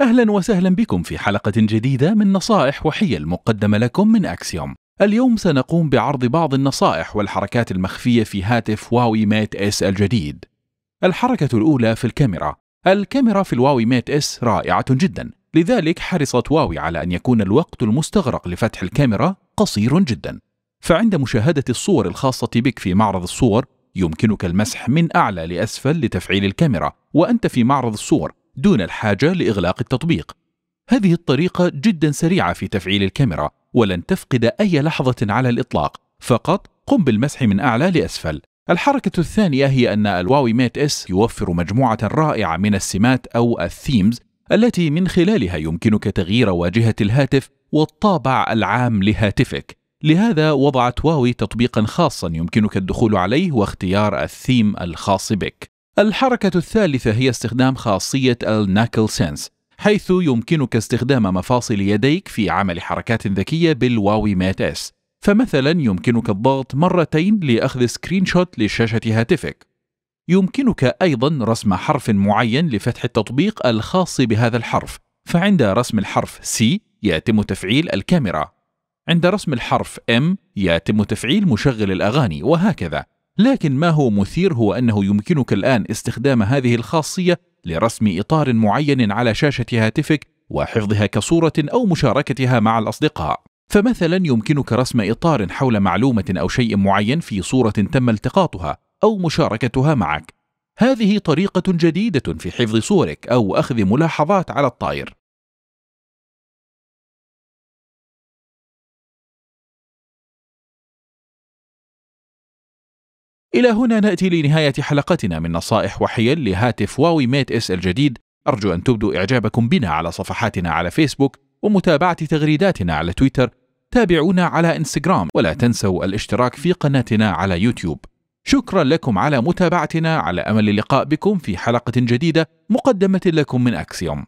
أهلا وسهلا بكم في حلقة جديدة من نصائح وحيل مقدمة لكم من أكسيوم اليوم سنقوم بعرض بعض النصائح والحركات المخفية في هاتف واوي ميت اس الجديد الحركة الأولى في الكاميرا الكاميرا في الواوي ميت اس رائعة جدا لذلك حرصت واوي على أن يكون الوقت المستغرق لفتح الكاميرا قصير جدا فعند مشاهدة الصور الخاصة بك في معرض الصور يمكنك المسح من أعلى لأسفل لتفعيل الكاميرا وأنت في معرض الصور دون الحاجة لإغلاق التطبيق هذه الطريقة جدا سريعة في تفعيل الكاميرا ولن تفقد أي لحظة على الإطلاق فقط قم بالمسح من أعلى لأسفل الحركة الثانية هي أن الواوي ميت اس يوفر مجموعة رائعة من السمات أو الثيمز التي من خلالها يمكنك تغيير واجهة الهاتف والطابع العام لهاتفك لهذا وضعت واوي تطبيقا خاصا يمكنك الدخول عليه واختيار الثيم الخاص بك الحركة الثالثة هي استخدام خاصية الناكل سينس حيث يمكنك استخدام مفاصل يديك في عمل حركات ذكية بالواوي مات اس فمثلا يمكنك الضغط مرتين لأخذ سكرين شوت لشاشة هاتفك يمكنك أيضا رسم حرف معين لفتح التطبيق الخاص بهذا الحرف فعند رسم الحرف C يتم تفعيل الكاميرا عند رسم الحرف M يتم تفعيل مشغل الأغاني وهكذا لكن ما هو مثير هو أنه يمكنك الآن استخدام هذه الخاصية لرسم إطار معين على شاشة هاتفك وحفظها كصورة أو مشاركتها مع الأصدقاء. فمثلا يمكنك رسم إطار حول معلومة أو شيء معين في صورة تم التقاطها أو مشاركتها معك. هذه طريقة جديدة في حفظ صورك أو أخذ ملاحظات على الطائر. إلى هنا نأتي لنهاية حلقتنا من نصائح وحيل لهاتف واوي ميت اس الجديد أرجو أن تبدوا إعجابكم بنا على صفحاتنا على فيسبوك ومتابعة تغريداتنا على تويتر تابعونا على انستغرام ولا تنسوا الاشتراك في قناتنا على يوتيوب شكرا لكم على متابعتنا على امل اللقاء بكم في حلقه جديده مقدمه لكم من اكسيوم